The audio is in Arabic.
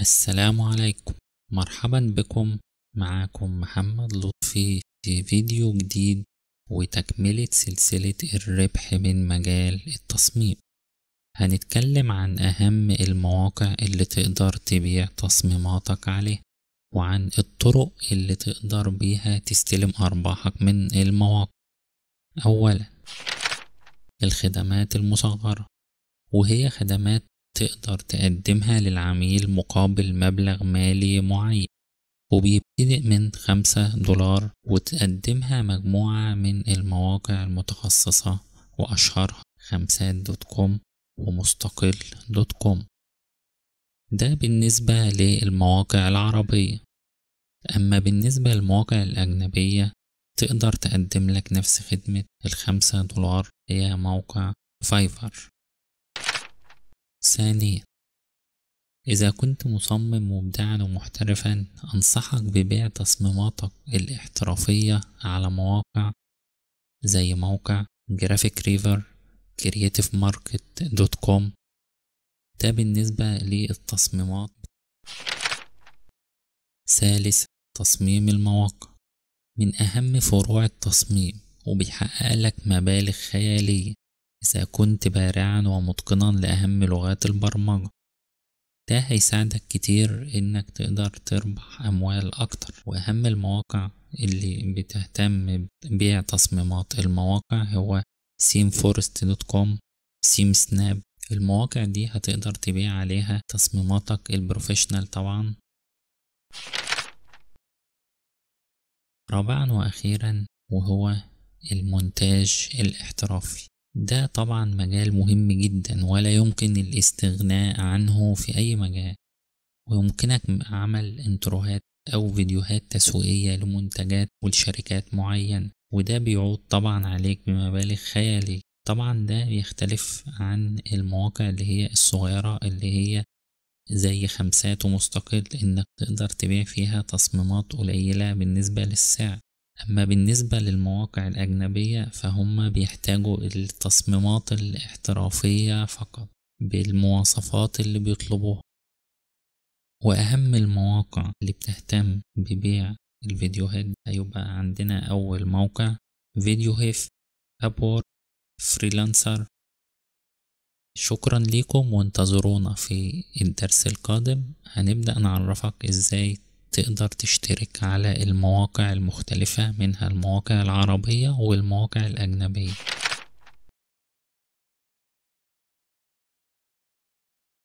السلام عليكم مرحبا بكم معاكم محمد لطفي في فيديو جديد وتكملة سلسلة الربح من مجال التصميم هنتكلم عن أهم المواقع اللي تقدر تبيع تصميماتك عليها وعن الطرق اللي تقدر بيها تستلم أرباحك من المواقع أولا الخدمات المصغرة وهي خدمات تقدر تقدمها للعميل مقابل مبلغ مالي معين وبيبتدئ من خمسة دولار وتقدمها مجموعة من المواقع المتخصصة وأشهرها خمسات دوت كوم ومستقل دوت كوم ده بالنسبة للمواقع العربية أما بالنسبة للمواقع الأجنبية تقدر تقدم لك نفس خدمة الخمسة دولار هي موقع فايفر ثانيا إذا كنت مصمم مبدعا ومحترفا أنصحك ببيع تصميماتك الاحترافية على مواقع زي موقع جرافيك ريفر كرياتيف ماركت دوت كوم ده بالنسبة للتصميمات ثالث تصميم المواقع من أهم فروع التصميم وبيحقق لك مبالغ خيالية إذا كنت بارعا ومتقنا لأهم لغات البرمجة ده هيساعدك كتير إنك تقدر تربح أموال أكتر وأهم المواقع اللي بتهتم ببيع تصميمات المواقع هو seamforest.com سناب المواقع دي هتقدر تبيع عليها تصميماتك البروفيشنال طبعا رابعا وأخيرا وهو المونتاج الاحترافي ده طبعا مجال مهم جدا ولا يمكن الاستغناء عنه في أي مجال ويمكنك عمل انتروهات أو فيديوهات تسويقية لمنتجات ولشركات معين وده بيعود طبعا عليك بمبالغ خيالية طبعا ده بيختلف عن المواقع اللي هي الصغيرة اللي هي زي خمسات ومستقل إنك تقدر تبيع فيها تصميمات قليلة بالنسبة للسعر أما بالنسبة للمواقع الأجنبية فهم بيحتاجوا التصميمات الاحترافية فقط بالمواصفات اللي بيطلبوها وأهم المواقع اللي بتهتم ببيع الفيديوهات هيبقى عندنا أول موقع فيديو هيف أبور فريلانسر شكرا ليكم وانتظرونا في الدرس القادم هنبدأ نعرفك ازاي تقدر تشترك على المواقع المختلفة منها المواقع العربية والمواقع الأجنبية